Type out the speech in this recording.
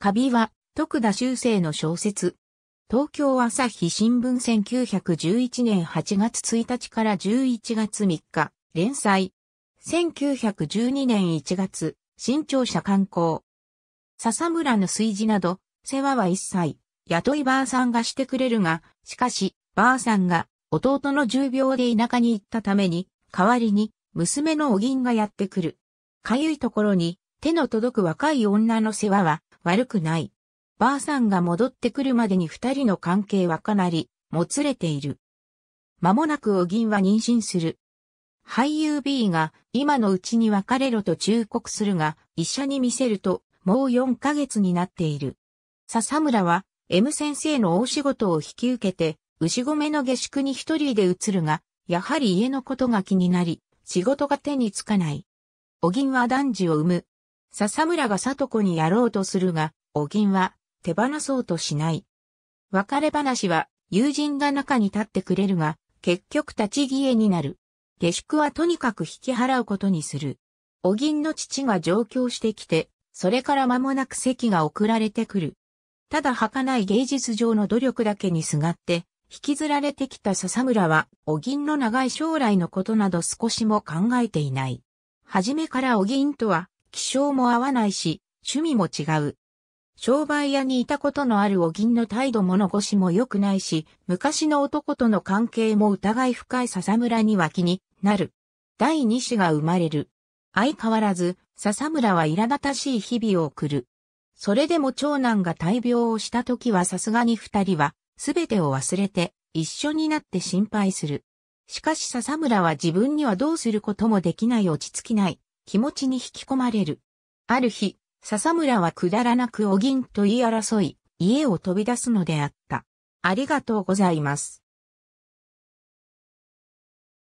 カビは、徳田修正の小説。東京朝日新聞1911年8月1日から11月3日、連載。1912年1月、新潮社刊行。笹村の炊事など、世話は一切、雇いばあさんがしてくれるが、しかし、ばあさんが、弟の重病で田舎に行ったために、代わりに、娘のお銀がやってくる。かゆいところに、手の届く若い女の世話は、悪くない。ばあさんが戻ってくるまでに二人の関係はかなり、もつれている。間もなくお銀は妊娠する。俳優 B が今のうちに別れろと忠告するが、医者に見せると、もう4ヶ月になっている。笹村は、M 先生の大仕事を引き受けて、牛込の下宿に一人で移るが、やはり家のことが気になり、仕事が手につかない。お銀は男児を産む。笹村が里子にやろうとするが、お銀は手放そうとしない。別れ話は友人が中に立ってくれるが、結局立ち消えになる。下宿はとにかく引き払うことにする。お銀の父が上京してきて、それから間もなく席が送られてくる。ただ儚い芸術上の努力だけにすがって、引きずられてきた笹村は、お銀の長い将来のことなど少しも考えていない。はじめからお銀とは、気性も合わないし、趣味も違う。商売屋にいたことのあるお銀の態度物腰も良くないし、昔の男との関係も疑い深い笹村には気になる。第二子が生まれる。相変わらず、笹村は苛立たしい日々を送る。それでも長男が大病をした時はさすがに二人は、すべてを忘れて、一緒になって心配する。しかし笹村は自分にはどうすることもできない落ち着きない、気持ちに引き込まれる。ある日、笹村はくだらなくお銀と言い争い、家を飛び出すのであった。ありがとうございます。